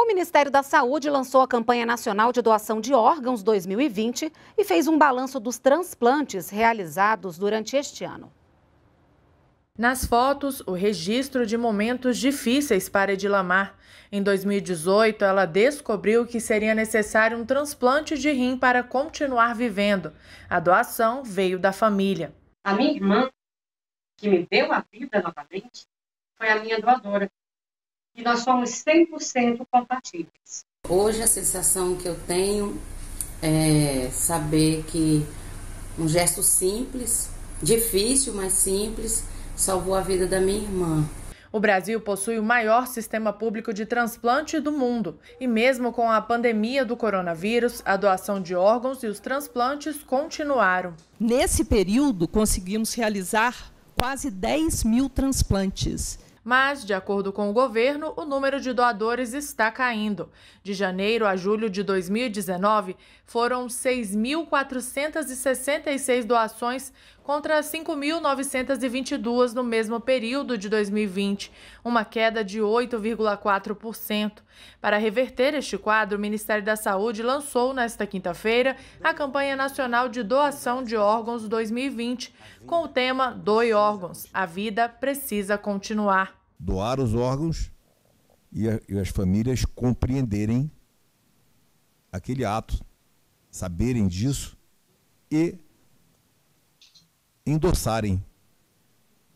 O Ministério da Saúde lançou a campanha nacional de doação de órgãos 2020 e fez um balanço dos transplantes realizados durante este ano. Nas fotos, o registro de momentos difíceis para Edilamar. Em 2018, ela descobriu que seria necessário um transplante de rim para continuar vivendo. A doação veio da família. A minha irmã, que me deu a vida novamente, foi a minha doadora e nós somos 100% compatíveis. Hoje a sensação que eu tenho é saber que um gesto simples, difícil, mas simples, salvou a vida da minha irmã. O Brasil possui o maior sistema público de transplante do mundo. E mesmo com a pandemia do coronavírus, a doação de órgãos e os transplantes continuaram. Nesse período, conseguimos realizar quase 10 mil transplantes. Mas, de acordo com o governo, o número de doadores está caindo. De janeiro a julho de 2019, foram 6.466 doações contra 5.922 no mesmo período de 2020, uma queda de 8,4%. Para reverter este quadro, o Ministério da Saúde lançou nesta quinta-feira a campanha nacional de doação de órgãos 2020, com o tema Doe órgãos, a vida precisa continuar. Doar os órgãos e, a, e as famílias compreenderem aquele ato, saberem disso e endossarem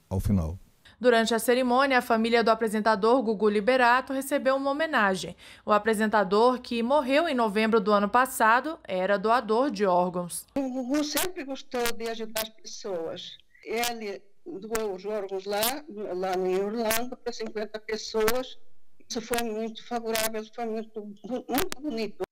ao final. Durante a cerimônia, a família do apresentador Gugu Liberato recebeu uma homenagem. O apresentador, que morreu em novembro do ano passado, era doador de órgãos. O Gugu sempre gostou de ajudar as pessoas. Ele doou os órgãos lá, lá em Orlando para 50 pessoas. Isso foi muito favorável, foi muito, muito bonito.